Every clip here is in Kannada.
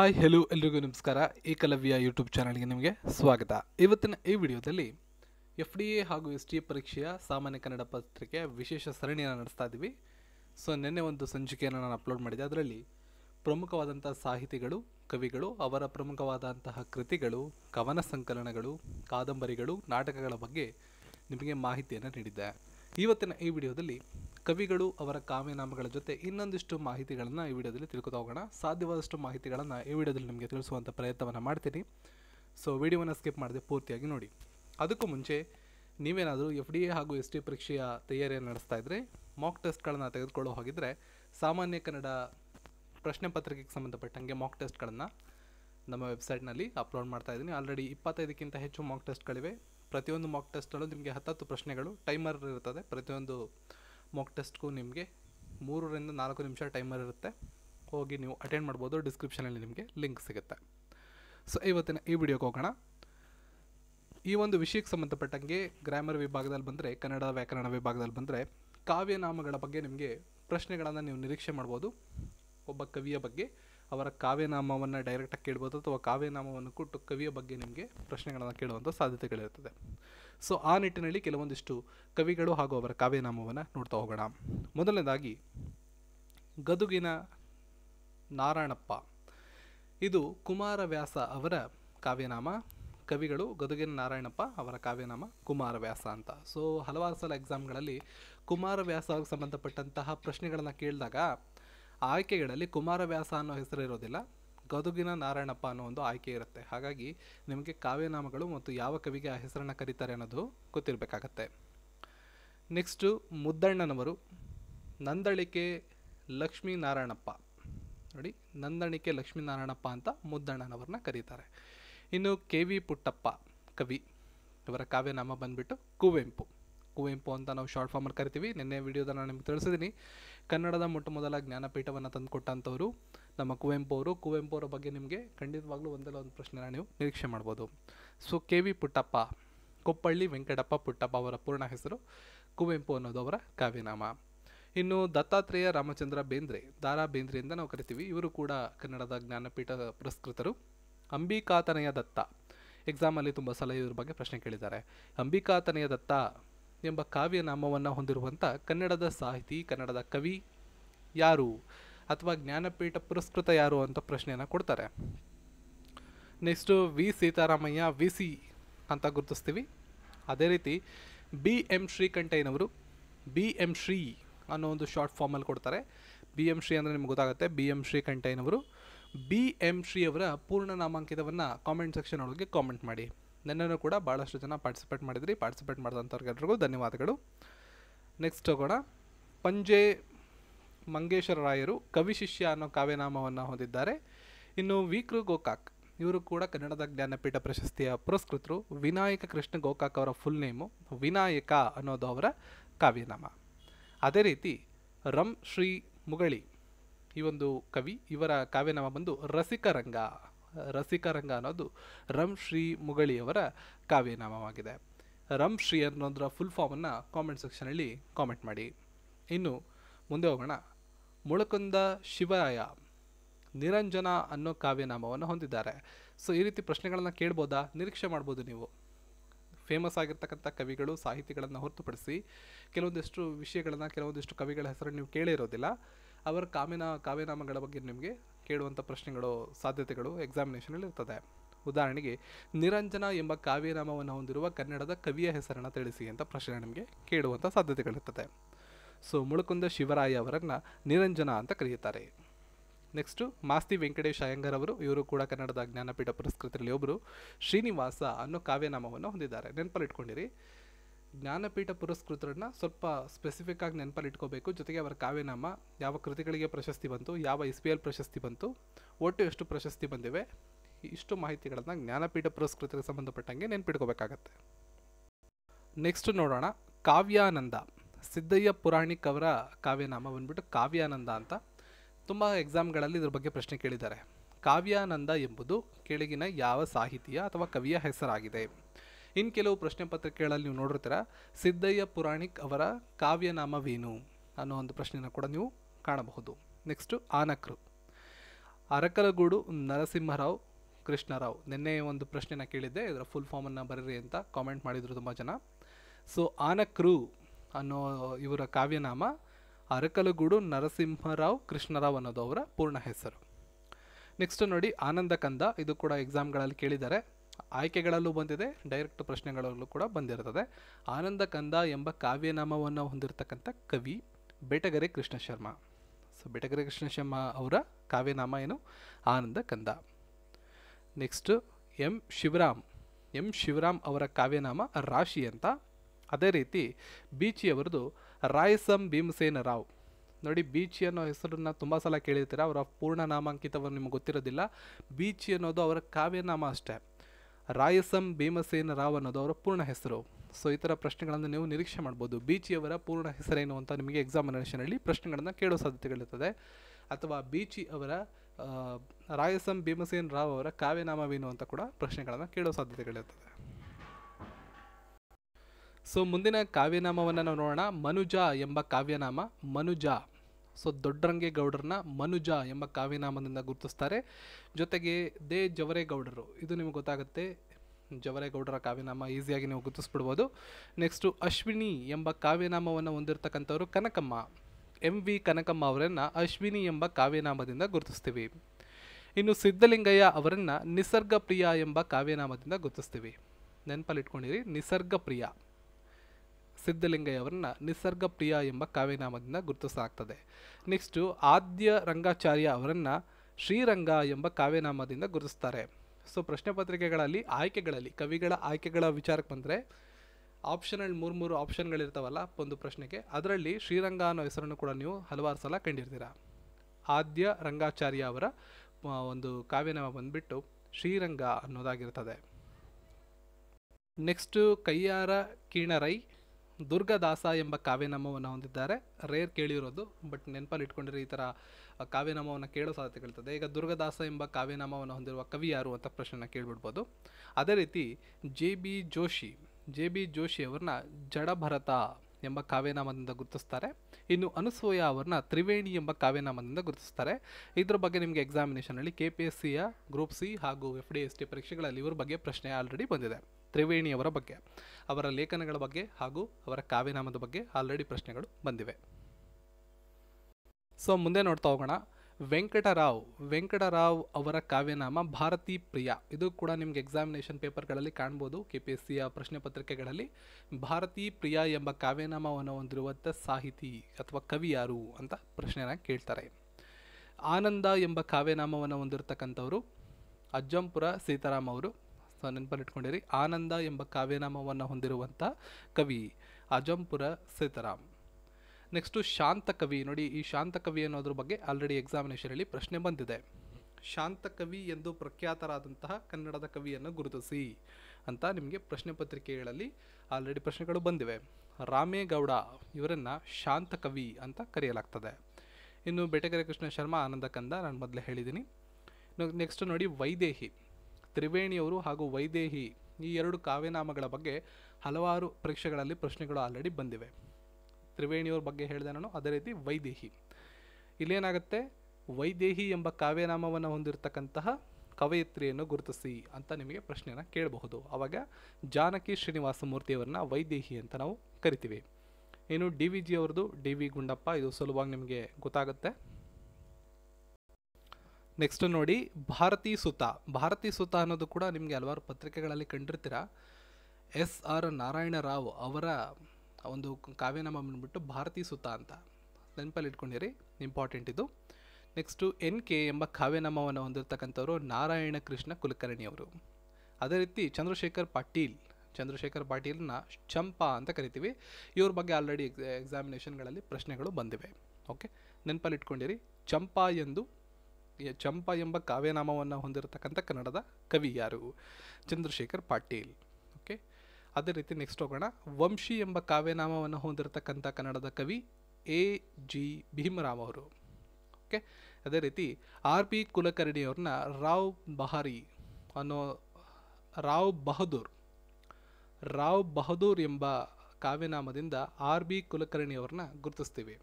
ಹಾಯ್ ಹೆಲೋ ಎಲ್ರಿಗೂ ನಮಸ್ಕಾರ ಏಕಲವ್ಯ ಯೂಟ್ಯೂಬ್ ಚಾನಲ್ಗೆ ನಿಮಗೆ ಸ್ವಾಗತ ಇವತ್ತಿನ ಈ ವಿಡಿಯೋದಲ್ಲಿ ಎಫ್ ಡಿ ಎ ಹಾಗೂ ಎಸ್ ಟಿ ಎ ಪರೀಕ್ಷೆಯ ಸಾಮಾನ್ಯ ಕನ್ನಡ ಪತ್ರಿಕೆ ವಿಶೇಷ ಸರಣಿಯನ್ನು ನಡೆಸ್ತಾ ಇದ್ದೀವಿ ಸೊ ನಿನ್ನೆ ಒಂದು ಸಂಚಿಕೆಯನ್ನು ನಾನು ಅಪ್ಲೋಡ್ ಮಾಡಿದೆ ಅದರಲ್ಲಿ ಪ್ರಮುಖವಾದಂಥ ಸಾಹಿತಿಗಳು ಕವಿಗಳು ಅವರ ಪ್ರಮುಖವಾದಂತಹ ಕೃತಿಗಳು ಕವನ ಸಂಕಲನಗಳು ಕಾದಂಬರಿಗಳು ನಾಟಕಗಳ ಬಗ್ಗೆ ನಿಮಗೆ ಮಾಹಿತಿಯನ್ನು ನೀಡಿದ್ದೆ ಇವತ್ತಿನ ಈ ವಿಡಿಯೋದಲ್ಲಿ ಕವಿಗಳು ಅವರ ಕಾವ್ಯನಾಮಗಳ ಜೊತೆ ಇನ್ನೊಂದಿಷ್ಟು ಮಾಹಿತಿಗಳನ್ನು ಈ ವಿಡಿಯೋದಲ್ಲಿ ತಿಳ್ಕೊತಾ ಹೋಗೋಣ ಸಾಧ್ಯವಾದಷ್ಟು ಮಾಹಿತಿಗಳನ್ನು ಈ ವಿಡಿಯೋದಲ್ಲಿ ನಿಮಗೆ ತಿಳಿಸುವಂಥ ಪ್ರಯತ್ನವನ್ನು ಮಾಡ್ತೀನಿ ಸೊ ವಿಡಿಯೋವನ್ನು ಸ್ಕಿಪ್ ಮಾಡದೆ ಪೂರ್ತಿಯಾಗಿ ನೋಡಿ ಅದಕ್ಕೂ ಮುಂಚೆ ನೀವೇನಾದರೂ ಎಫ್ ಡಿ ಎ ಹಾಗೂ ಎಸ್ ಟಿ ಪರೀಕ್ಷೆಯ ತಯಾರಿಯನ್ನು ನಡೆಸ್ತಾ ಇದ್ದರೆ ಮಾಕ್ ಟೆಸ್ಟ್ಗಳನ್ನು ತೆಗೆದುಕೊಳ್ಳೋ ಹೋಗಿದ್ದರೆ ಸಾಮಾನ್ಯ ಕನ್ನಡ ಪ್ರಶ್ನೆ ಪತ್ರಿಕೆಗೆ ಸಂಬಂಧಪಟ್ಟಂಗೆ ಮಾಕ್ ಟೆಸ್ಟ್ಗಳನ್ನು ನಮ್ಮ ವೆಬ್ಸೈಟ್ನಲ್ಲಿ ಅಪ್ಲೋಡ್ ಮಾಡ್ತಾ ಇದ್ದೀನಿ ಆಲ್ರೆಡಿ ಇಪ್ಪತ್ತೈದಕ್ಕಿಂತ ಹೆಚ್ಚು ಮಾಕ್ ಟೆಸ್ಟ್ಗಳಿವೆ ಪ್ರತಿಯೊಂದು ಮಾಕ್ ಟೆಸ್ಟ್ಗಳು ನಿಮಗೆ ಹತ್ತತ್ತು ಪ್ರಶ್ನೆಗಳು ಟೈಮರ್ ಇರುತ್ತದೆ ಪ್ರತಿಯೊಂದು ಮಾಕ್ ಟೆಸ್ಟ್ಗೂ ನಿಮಗೆ ಮೂರರಿಂದ ನಾಲ್ಕು ನಿಮಿಷ ಟೈಮರ್ ಇರುತ್ತೆ ಹೋಗಿ ನೀವು ಅಟೆಂಡ್ ಮಾಡ್ಬೋದು ಡಿಸ್ಕ್ರಿಪ್ಷನಲ್ಲಿ ನಿಮಗೆ ಲಿಂಕ್ ಸಿಗುತ್ತೆ ಸೊ ಇವತ್ತಿನ ಈ ವಿಡಿಯೋಗೆ ಹೋಗೋಣ ಈ ಒಂದು ವಿಷಯಕ್ಕೆ ಸಂಬಂಧಪಟ್ಟಂಗೆ ಗ್ರಾಮರ್ ವಿಭಾಗದಲ್ಲಿ ಬಂದರೆ ಕನ್ನಡ ವ್ಯಾಕರಣ ವಿಭಾಗದಲ್ಲಿ ಬಂದರೆ ಕಾವ್ಯನಾಮಗಳ ಬಗ್ಗೆ ನಿಮಗೆ ಪ್ರಶ್ನೆಗಳನ್ನು ನೀವು ನಿರೀಕ್ಷೆ ಮಾಡ್ಬೋದು ಒಬ್ಬ ಕವಿಯ ಬಗ್ಗೆ ಅವರ ಕಾವ್ಯನಾಮವನ್ನು ಡೈರೆಕ್ಟಾಗಿ ಕೇಳ್ಬೋದು ಅಥವಾ ಕಾವ್ಯನಾಮವನ್ನು ಕೊಟ್ಟು ಕವಿಯ ಬಗ್ಗೆ ನಿಮಗೆ ಪ್ರಶ್ನೆಗಳನ್ನು ಕೇಳುವಂಥ ಸಾಧ್ಯತೆಗಳಿರ್ತದೆ ಸೊ ಆ ನಿಟ್ಟಿನಲ್ಲಿ ಕೆಲವೊಂದಿಷ್ಟು ಕವಿಗಳು ಹಾಗೂ ಅವರ ಕಾವ್ಯನಾಮವನ್ನು ನೋಡ್ತಾ ಹೋಗೋಣ ಮೊದಲನೇದಾಗಿ ಗದುಗಿನ ನಾರಾಯಣಪ್ಪ ಇದು ಕುಮಾರವ್ಯಾಸ ಅವರ ಕಾವ್ಯನಾಮ ಕವಿಗಳು ಗದುಗಿನ ನಾರಾಯಣಪ್ಪ ಅವರ ಕಾವ್ಯನಾಮ ಕುಮಾರವ್ಯಾಸ ಅಂತ ಸೊ ಹಲವಾರು ಸಲ ಎಕ್ಸಾಮ್ಗಳಲ್ಲಿ ಕುಮಾರವ್ಯಾಸ ಸಂಬಂಧಪಟ್ಟಂತಹ ಪ್ರಶ್ನೆಗಳನ್ನು ಕೇಳಿದಾಗ ಆಯ್ಕೆಗಳಲ್ಲಿ ಕುಮಾರವ್ಯಾಸ ಅನ್ನೋ ಹೆಸರು ಇರೋದಿಲ್ಲ ಗದುಗಿನ ನಾರಾಯಣಪ್ಪ ಅನ್ನೋ ಒಂದು ಆಯ್ಕೆ ಇರುತ್ತೆ ಹಾಗಾಗಿ ನಿಮಗೆ ಕಾವ್ಯನಾಮಗಳು ಮತ್ತು ಯಾವ ಕವಿಗೆ ಆ ಹೆಸರನ್ನು ಕರೀತಾರೆ ಅನ್ನೋದು ಗೊತ್ತಿರಬೇಕಾಗತ್ತೆ ನೆಕ್ಸ್ಟು ಮುದ್ದಣ್ಣನವರು ನಂದಳಿಕೆ ಲಕ್ಷ್ಮೀನಾರಾಯಣಪ್ಪ ನೋಡಿ ನಂದಣಿಕೆ ಲಕ್ಷ್ಮೀನಾರಾಯಣಪ್ಪ ಅಂತ ಮುದ್ದಣ್ಣನವ್ರನ್ನ ಕರೀತಾರೆ ಇನ್ನು ಕೆ ವಿ ಪುಟ್ಟಪ್ಪ ಕವಿ ಇವರ ಕಾವ್ಯನಾಮ ಬಂದ್ಬಿಟ್ಟು ಕುವೆಂಪು ಕುವೆಂಪು ಅಂತ ನಾವು ಶಾರ್ಟ್ ಫಾರ್ಮಲ್ಲಿ ಕರಿತೀವಿ ನಿನ್ನೆ ವಿಡಿಯೋದನ್ನು ನಾನು ನಿಮ್ಗೆ ತಿಳಿಸಿದ್ದೀನಿ ಕನ್ನಡದ ಮೊಟ್ಟ ಮೊದಲ ಜ್ಞಾನಪೀಠವನ್ನು ತಂದುಕೊಟ್ಟಂಥವರು ನಮ್ಮ ಕುವೆಂಪು ಅವರು ಕುವೆಂಪು ಅವರ ಬಗ್ಗೆ ನಿಮಗೆ ಖಂಡಿತವಾಗ್ಲೂ ಒಂದಲ್ಲ ಒಂದು ಪ್ರಶ್ನೆನ ನೀವು ನಿರೀಕ್ಷೆ ಮಾಡ್ಬೋದು so K V Puttappa Koppalli Venkatappa Puttappa ಅವರ ಪೂರ್ಣ ಹೆಸರು ಕುವೆಂಪು ಅನ್ನೋದು ಅವರ ಕಾವ್ಯನಾಮ ಇನ್ನು ದತ್ತಾತ್ರೇಯ ರಾಮಚಂದ್ರ ಬೇಂದ್ರೆ ದಾರಾ ಬೇಂದ್ರೆ ಅಂತ ನಾವು ಕರಿತೀವಿ ಇವರು ಕೂಡ ಕನ್ನಡದ ಜ್ಞಾನಪೀಠ ಪುರಸ್ಕೃತರು ಅಂಬಿಕಾತನಯ ದತ್ತ ಎಕ್ಸಾಮಲ್ಲಿ ತುಂಬ ಸಲ ಇವ್ರ ಬಗ್ಗೆ ಪ್ರಶ್ನೆ ಕೇಳಿದ್ದಾರೆ ಅಂಬಿಕಾತನಯ ದತ್ತ ಎಂಬ ಕಾವ್ಯನಾಮವನ್ನು ಹೊಂದಿರುವಂಥ ಕನ್ನಡದ ಸಾಹಿತಿ ಕನ್ನಡದ ಕವಿ ಯಾರು ಅಥವಾ ಜ್ಞಾನಪೀಠ ಪುರಸ್ಕೃತ ಯಾರು ಅಂತ ಪ್ರಶ್ನೆಯನ್ನು ಕೊಡ್ತಾರೆ next V Seetharamaiah V C ಅಂತ ಗುರುತಿಸ್ತೀವಿ ಅದೇ ರೀತಿ ಬಿ ಎಂ ಶ್ರೀಕಂಠಯ್ಯನವರು ಬಿ ಎಂ ಶ್ರೀ ಅನ್ನೋ ಒಂದು ಶಾರ್ಟ್ ಫಾರ್ಮಲ್ಲಿ ಕೊಡ್ತಾರೆ ಬಿ ಎಂ ಶ್ರೀ ಅಂದರೆ ನಿಮ್ಗೆ ಗೊತ್ತಾಗುತ್ತೆ ಬಿ ಎಂ ಶ್ರೀಕಂಠಯ್ಯನವರು ಬಿ ಎಂ ಶ್ರೀ ಅವರ ಪೂರ್ಣ ನಾಮಾಂಕಿತವನ್ನು ಕಾಮೆಂಟ್ ಸೆಕ್ಷನ್ ಒಳಗೆ ಕಾಮೆಂಟ್ ಮಾಡಿ ನಿನ್ನೆನೂ ಕೂಡ ಭಾಳಷ್ಟು ಜನ ಪಾರ್ಟಿಸಿಪೇಟ್ ಮಾಡಿದ್ರಿ ಪಾರ್ಟಿಸಿಪೇಟ್ ಮಾಡಿದಂಥವ್ರಿಗೆಲ್ರಿಗೂ ಧನ್ಯವಾದಗಳು ನೆಕ್ಸ್ಟ್ ಹೋಗೋಣ ಪಂಜೆ ಮಂಗೇಶ್ವರ ರಾಯರು ಕವಿಶಿಷ್ಯ ಅನ್ನೋ ಕಾವ್ಯನಾಮವನ್ನು ಹೊಂದಿದ್ದಾರೆ ಇನ್ನು ವಿಕೃ ಗೋಕಾಕ್ ಇವರು ಕೂಡ ಕನ್ನಡದ ಜ್ಞಾನಪೀಠ ಪ್ರಶಸ್ತಿಯ ಪುರಸ್ಕೃತರು ವಿನಾಯಕ ಕೃಷ್ಣ ಗೋಕಾಕ್ ಅವರ ಫುಲ್ ನೇಮು ವಿನಾಯಕ ಅನ್ನೋದು ಅವರ ಕಾವ್ಯನಾಮ ಅದೇ ರೀತಿ ರಂ ಶ್ರೀ ಮುಗಳಿ ಈ ಒಂದು ಕವಿ ಇವರ ಕಾವ್ಯನಾಮ ಬಂದು ರಸಿಕರಂಗ ರಸಿಕರಂಗ ಅನ್ನೋದು ರಂ ಶ್ರೀ ಮುಗಳಿಯವರ ಕಾವ್ಯನಾಮವಾಗಿದೆ ರಂ ಶ್ರೀ ಅನ್ನೋದರ ಫುಲ್ ಫಾರ್ಮನ್ನು ಕಾಮೆಂಟ್ ಸೆಕ್ಷನಲ್ಲಿ ಕಾಮೆಂಟ್ ಮಾಡಿ ಇನ್ನು ಮುಂದೆ ಹೋಗೋಣ ಮುಳಕುಂದ ಶಿವರಾಯ ನಿರಂಜನ ಅನ್ನೋ ಕಾವ್ಯನಾಮವನ್ನು ಹೊಂದಿದ್ದಾರೆ ಸೊ ಈ ರೀತಿ ಪ್ರಶ್ನೆಗಳನ್ನು ಕೇಳ್ಬೋದಾ ನಿರೀಕ್ಷೆ ಮಾಡ್ಬೋದು ನೀವು ಫೇಮಸ್ ಆಗಿರ್ತಕ್ಕಂಥ ಕವಿಗಳು ಸಾಹಿತಿಗಳನ್ನು ಹೊರತುಪಡಿಸಿ ಕೆಲವೊಂದಿಷ್ಟು ವಿಷಯಗಳನ್ನು ಕೆಲವೊಂದಿಷ್ಟು ಕವಿಗಳ ಹೆಸರು ನೀವು ಕೇಳಿರೋದಿಲ್ಲ ಅವರ ಕಾವ್ಯನ ಕಾವ್ಯನಾಮಗಳ ಬಗ್ಗೆ ನಿಮಗೆ ಕೇಳುವಂಥ ಪ್ರಶ್ನೆಗಳು ಸಾಧ್ಯತೆಗಳು ಎಕ್ಸಾಮಿನೇಷನಲ್ಲಿ ಇರ್ತದೆ ಉದಾಹರಣೆಗೆ ನಿರಂಜನ ಎಂಬ ಕಾವ್ಯನಾಮವನ್ನು ಹೊಂದಿರುವ ಕನ್ನಡದ ಕವಿಯ ಹೆಸರನ್ನು ತಿಳಿಸಿ ಅಂತ ಪ್ರಶ್ನೆ ನಿಮಗೆ ಕೇಳುವಂಥ ಸಾಧ್ಯತೆಗಳಿರ್ತದೆ ಸೊ ಮುಳುಕುಂದ ಶಿವರಾಯ ಅವರನ್ನು ನಿರಂಜನ ಅಂತ ಕರೆಯುತ್ತಾರೆ ನೆಕ್ಸ್ಟು ಮಾಸ್ತಿ ವೆಂಕಟೇಶ್ ಅಯ್ಯಂಗರ್ ಅವರು ಇವರು ಕೂಡ ಕನ್ನಡದ ಜ್ಞಾನಪೀಠ ಪುರಸ್ಕೃತರಲ್ಲಿ ಒಬ್ಬರು ಶ್ರೀನಿವಾಸ ಅನ್ನೋ ಕಾವ್ಯನಾಮವನ್ನು ಹೊಂದಿದ್ದಾರೆ ನೆನಪಲ್ಲಿಟ್ಕೊಂಡಿರಿ ಜ್ಞಾನಪೀಠ ಪುರಸ್ಕೃತರನ್ನ ಸ್ವಲ್ಪ ಸ್ಪೆಸಿಫಿಕ್ ಆಗಿ ಇಟ್ಕೋಬೇಕು ಜೊತೆಗೆ ಅವರ ಕಾವ್ಯನಾಮ ಯಾವ ಕೃತಿಗಳಿಗೆ ಪ್ರಶಸ್ತಿ ಬಂತು ಯಾವ ಎಸ್ ಪಿ ಎಲ್ ಪ್ರಶಸ್ತಿ ಬಂತು ಒಟ್ಟು ಎಷ್ಟು ಪ್ರಶಸ್ತಿ ಬಂದಿವೆ ಇಷ್ಟು ಮಾಹಿತಿಗಳನ್ನು ಜ್ಞಾನಪೀಠ ಪುರಸ್ಕೃತರಿಗೆ ಸಂಬಂಧಪಟ್ಟಂಗೆ ನೆನಪಿಟ್ಕೋಬೇಕಾಗತ್ತೆ ನೆಕ್ಸ್ಟ್ ನೋಡೋಣ ಕಾವ್ಯಾನಂದ ಸಿದ್ದಯ್ಯ ಪುರಾಣಿಕ್ ಅವರ ಕಾವ್ಯನಾಮ ಬಂದ್ಬಿಟ್ಟು ಕಾವ್ಯಾನಂದ ಅಂತ ತುಂಬ ಎಕ್ಸಾಮ್ಗಳಲ್ಲಿ ಇದ್ರ ಬಗ್ಗೆ ಪ್ರಶ್ನೆ ಕೇಳಿದ್ದಾರೆ ಕಾವ್ಯಾನಂದ ಎಂಬುದು ಕೆಳಗಿನ ಯಾವ ಸಾಹಿತಿಯ ಅಥವಾ ಕವಿಯ ಹೆಸರಾಗಿದೆ ಇನ್ನು ಕೆಲವು ಪ್ರಶ್ನೆ ಪತ್ರಿಕೆಗಳಲ್ಲಿ ನೀವು ನೋಡಿರ್ತೀರ ಸಿದ್ದಯ್ಯ ಪುರಾಣಿಕ್ ಅವರ ಕಾವ್ಯನಾಮವೇನು ಅನ್ನೋ ಒಂದು ಪ್ರಶ್ನೆಯನ್ನು ಕೂಡ ನೀವು ಕಾಣಬಹುದು ನೆಕ್ಸ್ಟು ಆನಕ್ರು ಅರಕಲಗೂಡು ನರಸಿಂಹರಾವ್ ಕೃಷ್ಣರಾವ್ ನಿನ್ನೆ ಒಂದು ಪ್ರಶ್ನೆನ ಕೇಳಿದ್ದೆ ಇದರ ಫುಲ್ ಫಾರ್ಮನ್ನು ಬರೀರಿ ಅಂತ ಕಾಮೆಂಟ್ ಮಾಡಿದರು ತುಂಬ ಜನ ಸೊ ಆನಕ್ರು ಅನ್ನೋ ಇವರ ಕಾವ್ಯನಾಮ ಅರಕಲಗೂಡು ನರಸಿಂಹರಾವ್ ಕೃಷ್ಣರಾವ್ ಅನ್ನೋದು ಅವರ ಪೂರ್ಣ ಹೆಸರು ನೆಕ್ಸ್ಟ್ ನೋಡಿ ಆನಂದ ಕಂದ ಇದು ಕೂಡ ಎಕ್ಸಾಮ್ಗಳಲ್ಲಿ ಕೇಳಿದ್ದಾರೆ ಆಯ್ಕೆಗಳಲ್ಲೂ ಬಂದಿದೆ ಡೈರೆಕ್ಟ್ ಪ್ರಶ್ನೆಗಳಲ್ಲೂ ಕೂಡ ಬಂದಿರ್ತದೆ ಆನಂದ ಕಂದ ಎಂಬ ಕಾವ್ಯನಾಮವನ್ನು ಹೊಂದಿರತಕ್ಕಂಥ ಕವಿ ಬೆಟಗರೆ ಕೃಷ್ಣ ಶರ್ಮ ಸೊ ಬೆಟಗರೆ ಕೃಷ್ಣ ಶರ್ಮ ಅವರ ಕಾವ್ಯನಾಮ ಏನು Ananda Kanda next M Shivaram M Shivaram ಅವರ ಕಾವ್ಯನಾಮ ರಾಶಿ ಅಂತ ಅದೇ ರೀತಿ ಬೀಚಿಯವರದು ರಾಯಸಂ ಭೀಮಸೇನ ರಾವ್ ನೋಡಿ ಬೀಚಿ ಅನ್ನೋ ಹೆಸರನ್ನ ತುಂಬ ಸಲ ಕೇಳಿರ್ತೀರ ಅವರ ಪೂರ್ಣ ನಾಮಾಂಕಿತವನ್ನು ನಿಮ್ಗೆ ಗೊತ್ತಿರೋದಿಲ್ಲ ಬೀಚಿ ಅನ್ನೋದು ಅವರ ಕಾವ್ಯನಾಮ ಅಷ್ಟೇ ರಾಯಸಂ ಭೀಮಸೇನ ರಾವ್ ಅನ್ನೋದು ಅವರ ಪೂರ್ಣ ಹೆಸರು ಸೊ ಈ ಥರ ಪ್ರಶ್ನೆಗಳನ್ನು ನೀವು ನಿರೀಕ್ಷೆ ಮಾಡ್ಬೋದು ಬೀಚಿಯವರ ಪೂರ್ಣ ಹೆಸರೇನು ಅಂತ ನಿಮಗೆ ಎಕ್ಸಾಮಿನೇಷನಲ್ಲಿ ಪ್ರಶ್ನೆಗಳನ್ನು ಕೇಳೋ ಸಾಧ್ಯತೆಗಳಿರ್ತದೆ ಅಥವಾ ಬೀಚಿ ಅವರ ರಾಯಸಂ ಭೀಮಸೇನ್ ರಾವ್ ಅವರ ಕಾವ್ಯನಾಮವೇನು ಅಂತ ಕೂಡ ಪ್ರಶ್ನೆಗಳನ್ನು ಕೇಳೋ ಸಾಧ್ಯತೆಗಳಿರ್ತದೆ ಸೊ ಮುಂದಿನ ಕಾವ್ಯನಾಮವನ್ನು ನಾವು ನೋಡೋಣ ಮನುಜ ಎಂಬ ಕಾವ್ಯನಾಮ ಮನುಜ ಸೊ ಗೌಡರನ್ನ ಮನುಜ ಎಂಬ ಕಾವ್ಯನಾಮದಿಂದ ಗುರುತಿಸ್ತಾರೆ ಜೊತೆಗೆ ದೇ ಜವರೇಗೌಡರು ಇದು ನಿಮ್ಗೆ ಗೊತ್ತಾಗುತ್ತೆ ಜವರೇಗೌಡರ ಕಾವ್ಯನಾಮ ಈಸಿಯಾಗಿ ನೀವು ಗುರುತಿಸ್ಬಿಡ್ಬೋದು ನೆಕ್ಸ್ಟು ಅಶ್ವಿನಿ ಎಂಬ ಕಾವ್ಯನಾಮವನ್ನು ಹೊಂದಿರತಕ್ಕಂಥವರು ಕನಕಮ್ಮ ಎಂ ವಿ ಕನಕಮ್ಮ ಅವರನ್ನು ಅಶ್ವಿನಿ ಎಂಬ ಕಾವ್ಯನಾಮದಿಂದ ಗುರುತಿಸ್ತೀವಿ ಇನ್ನು ಸಿದ್ಧಲಿಂಗಯ್ಯ ಅವರನ್ನು ಪ್ರಿಯ ಎಂಬ ಕಾವ್ಯನಾಮದಿಂದ ಗುರುತಿಸ್ತೀವಿ ನೆನಪಲ್ಲಿಟ್ಕೊಂಡಿರಿ ಪ್ರಿಯ ಸಿದ್ಧಲಿಂಗಯ್ಯವರನ್ನ ಪ್ರಿಯ ಎಂಬ ಕಾವ್ಯನಾಮದಿಂದ ಗುರುತಿಸಲಾಗ್ತದೆ ನೆಕ್ಸ್ಟು ಆದ್ಯ ರಂಗಾಚಾರ್ಯ ಅವರನ್ನ ಶ್ರೀರಂಗ ಎಂಬ ಕಾವ್ಯನಾಮದಿಂದ ಗುರುತಿಸ್ತಾರೆ ಸೊ ಪ್ರಶ್ನೆ ಪತ್ರಿಕೆಗಳಲ್ಲಿ ಆಯ್ಕೆಗಳಲ್ಲಿ ಕವಿಗಳ ಆಯ್ಕೆಗಳ ವಿಚಾರಕ್ಕೆ ಬಂದರೆ ಆಪ್ಷನಲ್ ಮೂರು ಮೂರು ಆಪ್ಷನ್ಗಳಿರ್ತಾವಲ್ಲ ಒಂದು ಪ್ರಶ್ನೆಗೆ ಅದರಲ್ಲಿ ಶ್ರೀರಂಗ ಅನ್ನೋ ಹೆಸರನ್ನು ಕೂಡ ನೀವು ಹಲವಾರು ಸಲ ಕಂಡಿರ್ತೀರ ಆದ್ಯ ರಂಗಾಚಾರ್ಯ ಅವರ ಒಂದು ಕಾವ್ಯನಾಮ ಬಂದ್ಬಿಟ್ಟು ಶ್ರೀರಂಗ ಅನ್ನೋದಾಗಿರ್ತದೆ ನೆಕ್ಸ್ಟು ಕೈಯಾರ ಕೀಣರೈ ದುರ್ಗದಾಸ ಎಂಬ ಕಾವ್ಯನಾಮವನ್ನು ಹೊಂದಿದ್ದಾರೆ ರೇರ್ ಕೇಳಿರೋದು ಬಟ್ ನೆನಪಲ್ಲಿ ಇಟ್ಕೊಂಡಿರೋ ಈ ಥರ ಕಾವ್ಯನಾಮವನ್ನು ಕೇಳೋ ಕೇಳ್ತದೆ ಈಗ ದುರ್ಗದಾಸ ಎಂಬ ಕಾವ್ಯನಾಮವನ್ನು ಹೊಂದಿರುವ ಕವಿ ಯಾರು ಅಂತ ಪ್ರಶ್ನೆನ ಕೇಳಿಬಿಡ್ಬೋದು ಅದೇ ರೀತಿ J B Joshi J B Joshi ಅವ್ರನ್ನ ಜಡಭರತ ಎಂಬ ಕಾವ್ಯನಾಮದಿಂದ ಗುರುತಿಸ್ತಾರೆ ಇನ್ನು ಅನುಸೂಯ ಅವ್ರನ್ನ ತ್ರಿವೇಣಿ ಎಂಬ ಕಾವ್ಯನಾಮದಿಂದ ಗುರುತಿಸ್ತಾರೆ ಇದ್ರ ಬಗ್ಗೆ ನಿಮಗೆ ಎಕ್ಸಾಮಿನೇಷನಲ್ಲಿ ಕೆ ಪಿ ಎಸ್ ಸಿಯ ಗ್ರೂಪ್ ಸಿ ಹಾಗೂ ಎಫ್ ಡಿ ಎಸ್ ಟಿ ಪರೀಕ್ಷೆಗಳಲ್ಲಿ ಇವ್ರ ಬಗ್ಗೆ ಪ್ರಶ್ನೆ ಆಲ್ರೆಡಿ ಬಂದಿದೆ ತ್ರಿವೇಣಿಯವರ ಬಗ್ಗೆ ಅವರ ಲೇಖನಗಳ ಬಗ್ಗೆ ಹಾಗೂ ಅವರ ಕಾವ್ಯನಾಮದ ಬಗ್ಗೆ ಆಲ್ರೆಡಿ ಪ್ರಶ್ನೆಗಳು ಬಂದಿವೆ ಸೊ ಮುಂದೆ ನೋಡ್ತಾ ಹೋಗೋಣ ವೆಂಕಟರಾವ್ ವೆಂಕಟರಾವ್ ಅವರ ಕಾವ್ಯನಾಮ ಭಾರತಿ ಪ್ರಿಯ ಇದು ಕೂಡ ನಿಮ್ಗೆ ಎಕ್ಸಾಮಿನೇಷನ್ ಪೇಪರ್ಗಳಲ್ಲಿ ಕಾಣ್ಬೋದು ಕೆ ಪಿ ಎಸ್ ಸಿಯ ಪ್ರಶ್ನೆ ಪತ್ರಿಕೆಗಳಲ್ಲಿ ಭಾರತಿ ಪ್ರಿಯ ಎಂಬ ಕಾವ್ಯನಾಮವನ್ನು ಹೊಂದಿರುವಂಥ ಸಾಹಿತಿ ಅಥವಾ ಕವಿ ಯಾರು ಅಂತ ಪ್ರಶ್ನೆನ ಕೇಳ್ತಾರೆ ಆನಂದ ಎಂಬ ಕಾವ್ಯನಾಮವನ್ನು ಹೊಂದಿರತಕ್ಕಂಥವರು ಅಜ್ಜಂಪುರ ಸೀತಾರಾಮ್ ಅವರು ಸೊ ನೆನಪಲ್ಲಿಟ್ಕೊಂಡಿರಿ ಆನಂದ ಎಂಬ ಕಾವ್ಯನಾಮವನ್ನು ಹೊಂದಿರುವಂಥ ಕವಿ ಅಜಂಪುರ ಸೀತಾರಾಮ್ ನೆಕ್ಸ್ಟು ಶಾಂತ ಕವಿ ನೋಡಿ ಈ ಶಾಂತ ಕವಿ ಅನ್ನೋದ್ರ ಬಗ್ಗೆ ಆಲ್ರೆಡಿ ಎಕ್ಸಾಮಿನೇಷನಲ್ಲಿ ಪ್ರಶ್ನೆ ಬಂದಿದೆ ಶಾಂತ ಕವಿ ಎಂದು ಪ್ರಖ್ಯಾತರಾದಂತಹ ಕನ್ನಡದ ಕವಿಯನ್ನು ಗುರುತಿಸಿ ಅಂತ ನಿಮಗೆ ಪ್ರಶ್ನೆ ಪತ್ರಿಕೆಗಳಲ್ಲಿ ಆಲ್ರೆಡಿ ಪ್ರಶ್ನೆಗಳು ಬಂದಿವೆ ರಾಮೇಗೌಡ ಇವರನ್ನು ಶಾಂತ ಕವಿ ಅಂತ ಕರೆಯಲಾಗ್ತದೆ ಇನ್ನು ಬೇಟಗರೆ ಕೃಷ್ಣ ಶರ್ಮಾ ಆನಂದ ಕಂದ ನಾನು ಮೊದಲೇ ಹೇಳಿದ್ದೀನಿ ನೆಕ್ಸ್ಟ್ ನೋಡಿ ವೈದೇಹಿ ತ್ರಿವೇಣಿಯವರು ಹಾಗೂ ವೈದೇಹಿ ಈ ಎರಡು ಕಾವ್ಯನಾಮಗಳ ಬಗ್ಗೆ ಹಲವಾರು ಪರೀಕ್ಷೆಗಳಲ್ಲಿ ಪ್ರಶ್ನೆಗಳು ಆಲ್ರೆಡಿ ಬಂದಿವೆ ತ್ರಿವೇಣಿಯವ್ರ ಬಗ್ಗೆ ಹೇಳಿದೆ ನಾನು ಅದೇ ರೀತಿ ವೈದೇಹಿ ಇಲ್ಲೇನಾಗುತ್ತೆ ವೈದೇಹಿ ಎಂಬ ಕಾವ್ಯನಾಮವನ್ನು ಹೊಂದಿರತಕ್ಕಂತಹ ಕವಯಿತ್ರಿಯನ್ನು ಗುರುತಿಸಿ ಅಂತ ನಿಮಗೆ ಪ್ರಶ್ನೆಯನ್ನು ಕೇಳಬಹುದು ಆವಾಗ ಜಾನಕಿ ಶ್ರೀನಿವಾಸ ಮೂರ್ತಿಯವರನ್ನ ವೈದೇಹಿ ಅಂತ ನಾವು ಕರಿತೀವಿ ಇನ್ನು ಡಿ ವಿ ಜಿ ಅವ್ರದ್ದು ಡಿ ವಿ ಗುಂಡಪ್ಪ ಇದು ಸುಲಭವಾಗಿ ನಿಮಗೆ ಗೊತ್ತಾಗುತ್ತೆ ನೆಕ್ಸ್ಟ್ ನೋಡಿ ಭಾರತೀ ಸುತ ಭಾರತೀ ಸುತ ಅನ್ನೋದು ಕೂಡ ನಿಮಗೆ ಹಲವಾರು ಪತ್ರಿಕೆಗಳಲ್ಲಿ ಕಂಡಿರ್ತೀರ ಎಸ್ ಆರ್ ನಾರಾಯಣ ರಾವ್ ಅವರ ಒಂದು ಕಾವ್ಯನಾಮ ಬಂದ್ಬಿಟ್ಟು ಭಾರತೀ ಸುತ ಅಂತ ನೆನಪಲ್ಲಿ ಇಟ್ಕೊಂಡಿರಿ ಇಂಪಾರ್ಟೆಂಟ್ ಇದು ನೆಕ್ಸ್ಟು ಎನ್ ಕೆ ಎಂಬ ಕಾವ್ಯನಾಮವನ್ನು ಹೊಂದಿರತಕ್ಕಂಥವ್ರು ನಾರಾಯಣ ಕೃಷ್ಣ ಕುಲಕರ್ಣಿಯವರು ಅದೇ ರೀತಿ ಚಂದ್ರಶೇಖರ್ ಪಾಟೀಲ್ ಚಂದ್ರಶೇಖರ್ ಪಾಟೀಲ್ನ ಚಂಪಾ ಅಂತ ಕರಿತೀವಿ ಇವ್ರ ಬಗ್ಗೆ ಆಲ್ರೆಡಿ ಎಕ್ಸಾಮಿನೇಷನ್ಗಳಲ್ಲಿ ಪ್ರಶ್ನೆಗಳು ಬಂದಿವೆ ಓಕೆ ನೆನಪಲ್ಲಿ ಇಟ್ಕೊಂಡಿರಿ ಚಂಪಾ ಎಂದು ಚಂಪ ಎಂಬ ಕಾವ್ಯನಾಮವನ್ನು ಹೊಂದಿರತಕ್ಕಂಥ ಕನ್ನಡದ ಕವಿ ಯಾರು ಚಂದ್ರಶೇಖರ್ ಪಾಟೀಲ್ ಓಕೆ ಅದೇ ರೀತಿ ನೆಕ್ಸ್ಟ್ ಹೋಗೋಣ ವಂಶಿ ಎಂಬ ಕಾವ್ಯನಾಮವನ್ನು ಹೊಂದಿರತಕ್ಕಂಥ ಕನ್ನಡದ ಕವಿ ಎ ಜಿ ಭೀಮರಾವ್ ಅವರು ಓಕೆ ಅದೇ ರೀತಿ ಆರ್ ಪಿ ಕುಲಕರ್ಣಿ ಅವ್ರನ್ನ ರಾವ್ ಬಹಾರಿ ಅನ್ನೋ ರಾವ್ ಬಹದ್ದೂರ್ ರಾವ್ ಬಹದ್ದೂರ್ ಎಂಬ ಕಾವ್ಯನಾಮದಿಂದ ಆರ್ ಬಿ ಕುಲಕರ್ಣಿ ಅವ್ರನ್ನ ಗುರುತಿಸ್ತೀವಿ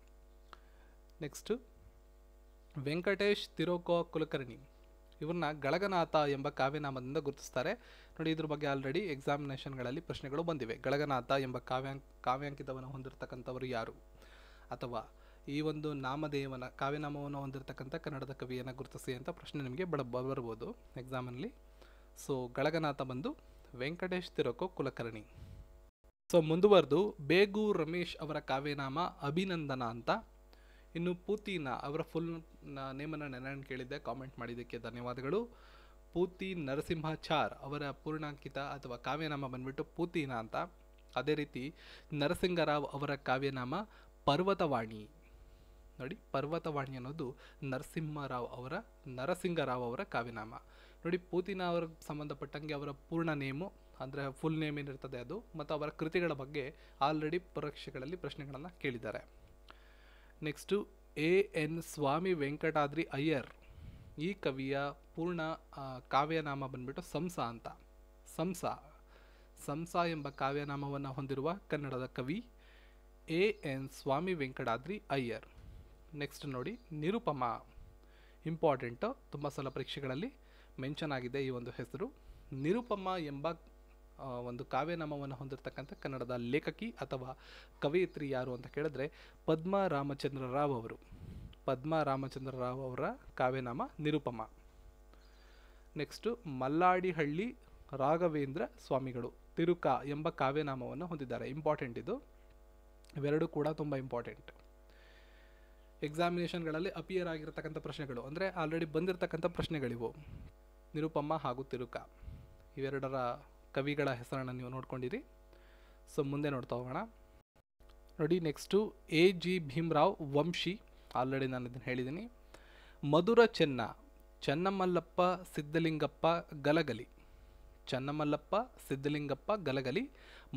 ನೆಕ್ಸ್ಟು ವೆಂಕಟೇಶ್ ತಿರೋಕೋ ಕುಲಕರ್ಣಿ ಇವ್ರನ್ನ ಗಳಗನಾಥ ಎಂಬ ಕಾವ್ಯನಾಮದಿಂದ ಗುರುತಿಸ್ತಾರೆ ನೋಡಿ ಇದ್ರ ಬಗ್ಗೆ ಆಲ್ರೆಡಿ ಎಕ್ಸಾಮಿನೇಷನ್ಗಳಲ್ಲಿ ಪ್ರಶ್ನೆಗಳು ಬಂದಿವೆ ಗಳಗನಾಥ ಎಂಬ ಕಾವ್ಯಾಂಕ ಕಾವ್ಯಾಂಕಿತವನ್ನು ಹೊಂದಿರತಕ್ಕಂಥವರು ಯಾರು ಅಥವಾ ಈ ಒಂದು ನಾಮದೇವನ ಕಾವ್ಯನಾಮವನ್ನು ಹೊಂದಿರತಕ್ಕಂಥ ಕನ್ನಡದ ಕವಿಯನ್ನು ಗುರುತಿಸಿ ಅಂತ ಪ್ರಶ್ನೆ ನಿಮಗೆ ಬಡ ಬರ್ಬೋದು ಎಕ್ಸಾಮಲ್ಲಿ ಸೊ ಗಳಗನಾಥ ಬಂದು ವೆಂಕಟೇಶ್ ತಿರೋಕೋ ಕುಲಕರ್ಣಿ ಸೊ ಮುಂದುವರೆದು ಬೇಗೂ ರಮೇಶ್ ಅವರ ಕಾವ್ಯನಾಮ ಅಭಿನಂದನ ಅಂತ ಇನ್ನು ಪೂತಿನ ಅವರ ಫುಲ್ ನೇಮನ್ನು ನೆನಪು ಕೇಳಿದ್ದೆ ಕಾಮೆಂಟ್ ಮಾಡಿದ್ದಕ್ಕೆ ಧನ್ಯವಾದಗಳು ಪೂತಿ ನರಸಿಂಹಾಚಾರ್ ಅವರ ಪೂರ್ಣಾಂಕಿತ ಅಥವಾ ಕಾವ್ಯನಾಮ ಬಂದ್ಬಿಟ್ಟು ಪೂತಿನ ಅಂತ ಅದೇ ರೀತಿ ನರಸಿಂಗರಾವ್ ಅವರ ಕಾವ್ಯನಾಮ ಪರ್ವತವಾಣಿ ನೋಡಿ ಪರ್ವತವಾಣಿ ಅನ್ನೋದು ನರಸಿಂಹರಾವ್ ಅವರ ನರಸಿಂಗರಾವ್ ಅವರ ಕಾವ್ಯನಾಮ ನೋಡಿ ಪೂತಿನ ಅವರ ಸಂಬಂಧಪಟ್ಟಂಗೆ ಅವರ ಪೂರ್ಣ ನೇಮು ಅಂದರೆ ಫುಲ್ ನೇಮ್ ಏನಿರ್ತದೆ ಅದು ಮತ್ತು ಅವರ ಕೃತಿಗಳ ಬಗ್ಗೆ ಆಲ್ರೆಡಿ ಪರೀಕ್ಷೆಗಳಲ್ಲಿ ಪ್ರಶ್ನೆಗಳನ್ನು ಕೇಳಿದ್ದಾರೆ next A N Swamy Venkatadri Iyer ಈ ಕವಿಯ ಪೂರ್ಣ ಕಾವ್ಯನಾಮ ಬಂದ್ಬಿಟ್ಟು ಸಂಸ ಅಂತ ಸಂಸ ಸಂಸ ಎಂಬ ಕಾವ್ಯನಾಮವನ್ನು ಹೊಂದಿರುವ ಕನ್ನಡದ ಕವಿ A N Swamy Venkatadri Iyer next ನೋಡಿ ನಿರುಪಮ ಇಂಪಾರ್ಟೆಂಟು ತುಂಬ ಸಲ ಪರೀಕ್ಷೆಗಳಲ್ಲಿ ಮೆನ್ಷನ್ ಆಗಿದೆ ಈ ಒಂದು ಹೆಸರು ನಿರುಪಮ ಎಂಬ ಒಂದು ಕಾವ್ಯನಾಮವನ್ನು ಹೊಂದಿರತಕ್ಕಂಥ ಕನ್ನಡದ ಲೇಖಕಿ ಅಥವಾ ಕವಯಿತ್ರಿ ಯಾರು ಅಂತ ಕೇಳಿದ್ರೆ ಪದ್ಮ ರಾಮಚಂದ್ರ ರಾವ್ ಅವರು ಪದ್ಮ ರಾಮಚಂದ್ರ ರಾವ್ ಅವರ ಕಾವ್ಯನಾಮ ನಿರುಪಮ ನೆಕ್ಸ್ಟು ಮಲ್ಲಾಡಿಹಳ್ಳಿ ರಾಘವೇಂದ್ರ ಸ್ವಾಮಿಗಳು ತಿರುಕ ಎಂಬ ಕಾವ್ಯನಾಮವನ್ನು ಹೊಂದಿದ್ದಾರೆ ಇಂಪಾರ್ಟೆಂಟ್ ಇದು ಇವೆರಡೂ ಕೂಡ ತುಂಬ ಇಂಪಾರ್ಟೆಂಟ್ ಎಕ್ಸಾಮಿನೇಷನ್ಗಳಲ್ಲಿ ಅಪಿಯರ್ ಆಗಿರತಕ್ಕಂಥ ಪ್ರಶ್ನೆಗಳು ಅಂದರೆ ಆಲ್ರೆಡಿ ಬಂದಿರತಕ್ಕಂಥ ಪ್ರಶ್ನೆಗಳಿವು ನಿರುಪಮ ಹಾಗೂ ತಿರುಕ ಇವೆರಡರ ಕವಿಗಳ ಹೆಸರನ್ನು ನೀವು ನೋಡ್ಕೊಂಡಿರಿ ಸೊ ಮುಂದೆ ನೋಡ್ತಾ ಹೋಗೋಣ ನೋಡಿ next A G Bhimrao Vamshi already ನಾನು ಇದನ್ನು ಹೇಳಿದ್ದೀನಿ ಮಧುರ ಚೆನ್ನ ಚನ್ನಮಲ್ಲಪ್ಪ ಸಿದ್ಧಲಿಂಗಪ್ಪ ಗಲಗಲಿ ಚನ್ನಮಲ್ಲಪ್ಪ ಸಿದ್ಧಲಿಂಗಪ್ಪ ಗಲಗಲಿ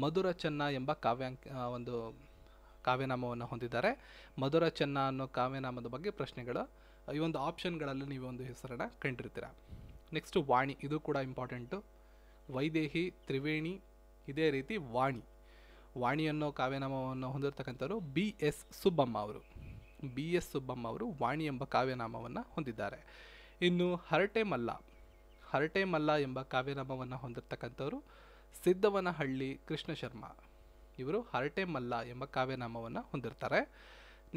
ಮಧುರ ಚೆನ್ನ ಎಂಬ ಕಾವ್ಯಾಂಕ ಒಂದು ಕಾವ್ಯನಾಮವನ್ನು ಹೊಂದಿದ್ದಾರೆ ಮಧುರ ಚೆನ್ನ ಅನ್ನೋ ಕಾವ್ಯನಾಮದ ಬಗ್ಗೆ ಪ್ರಶ್ನೆಗಳು ಈ ಒಂದು ಆಪ್ಷನ್ಗಳಲ್ಲಿ ನೀವು ಒಂದು ಹೆಸರನ್ನು ಕಂಡಿರ್ತೀರ ನೆಕ್ಸ್ಟ್ ವಾಣಿ ಇದು ಕೂಡ ಇಂಪಾರ್ಟೆಂಟು ವೈದೇಹಿ ತ್ರಿವೇಣಿ ಇದೇ ರೀತಿ ವಾಣಿ ವಾಣಿ ಅನ್ನೋ ಕಾವ್ಯನಾಮವನ್ನು ಹೊಂದಿರತಕ್ಕಂಥವ್ರು ಬಿ ಎಸ್ ಸುಬ್ಬಮ್ಮ ಅವರು ಬಿ ಎಸ್ ಸುಬ್ಬಮ್ಮ ಅವರು ವಾಣಿ ಎಂಬ ಕಾವ್ಯನಾಮವನ್ನು ಹೊಂದಿದ್ದಾರೆ ಇನ್ನು ಹರಟೆ ಮಲ್ಲ ಹರಟೆ ಮಲ್ಲ ಎಂಬ ಕಾವ್ಯನಾಮವನ್ನು ಹೊಂದಿರತಕ್ಕಂಥವರು ಸಿದ್ದವನಹಳ್ಳಿ ಕೃಷ್ಣ ಶರ್ಮ ಇವರು ಹರಟೆ ಮಲ್ಲ ಎಂಬ ಕಾವ್ಯನಾಮವನ್ನು ಹೊಂದಿರ್ತಾರೆ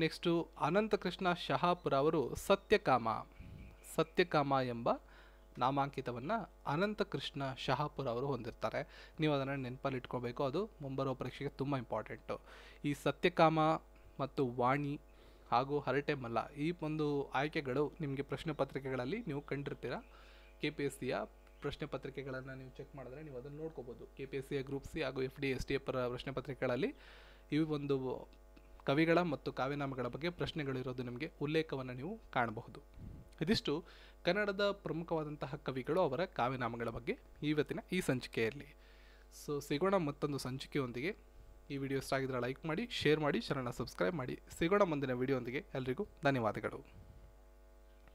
ನೆಕ್ಸ್ಟು ಅನಂತಕೃಷ್ಣ ಶಹಾಪುರ ಅವರು ಸತ್ಯಕಾಮ ಸತ್ಯಕಾಮ ಎಂಬ ನಾಮಾಂಕಿತವನ್ನು ಅನಂತ ಕೃಷ್ಣ ಶಹಾಪುರ್ ಅವರು ಹೊಂದಿರ್ತಾರೆ ನೀವು ಅದನ್ನು ನೆನಪಲ್ಲಿ ಇಟ್ಕೋಬೇಕು ಅದು ಮುಂಬರುವ ಪರೀಕ್ಷೆಗೆ ತುಂಬ ಇಂಪಾರ್ಟೆಂಟು ಈ ಸತ್ಯಕಾಮ ಮತ್ತು ವಾಣಿ ಹಾಗೂ ಹರಟೆ ಮಲ್ಲ ಈ ಒಂದು ಆಯ್ಕೆಗಳು ನಿಮಗೆ ಪ್ರಶ್ನೆ ಪತ್ರಿಕೆಗಳಲ್ಲಿ ನೀವು ಕಂಡಿರ್ತೀರ ಕೆ ಪಿ ಎಸ್ ಸಿಯ ಪ್ರಶ್ನೆ ಪತ್ರಿಕೆಗಳನ್ನು ನೀವು ಚೆಕ್ ಮಾಡಿದ್ರೆ ನೀವು ಅದನ್ನು ನೋಡ್ಕೋಬೋದು ಕೆ ಪಿ ಎಸ್ ಸಿಯ ಗ್ರೂಪ್ ಸಿ ಹಾಗೂ ಎಫ್ ಡಿ ಎಸ್ ಟಿ ಪರ ಪ್ರಶ್ನೆ ಪತ್ರಿಕೆಗಳಲ್ಲಿ ಈ ಒಂದು ಕವಿಗಳ ಮತ್ತು ಕಾವ್ಯನಾಮಗಳ ಬಗ್ಗೆ ಪ್ರಶ್ನೆಗಳಿರೋದು ನಿಮಗೆ ಉಲ್ಲೇಖವನ್ನು ನೀವು ಕಾಣಬಹುದು ಇದಿಷ್ಟು ಕನ್ನಡದ ಪ್ರಮುಖವಾದಂತಹ ಕವಿಗಳು ಅವರ ಕಾವ್ಯನಾಮಗಳ ಬಗ್ಗೆ ಇವತ್ತಿನ ಈ ಸಂಚಿಕೆಯಲ್ಲಿ ಸೊ ಸಿಗೋಣ ಮತ್ತೊಂದು ಸಂಚಿಕೆಯೊಂದಿಗೆ ಈ ವಿಡಿಯೋ ಇಷ್ಟ ಆಗಿದ್ರೆ ಲೈಕ್ ಮಾಡಿ ಶೇರ್ ಮಾಡಿ ಚಾನಲ್ನ ಸಬ್ಸ್ಕ್ರೈಬ್ ಮಾಡಿ ಸಿಗೋಣ ಮುಂದಿನ ವಿಡಿಯೋ ಒಂದಿಗೆ ಎಲ್ರಿಗೂ ಧನ್ಯವಾದಗಳು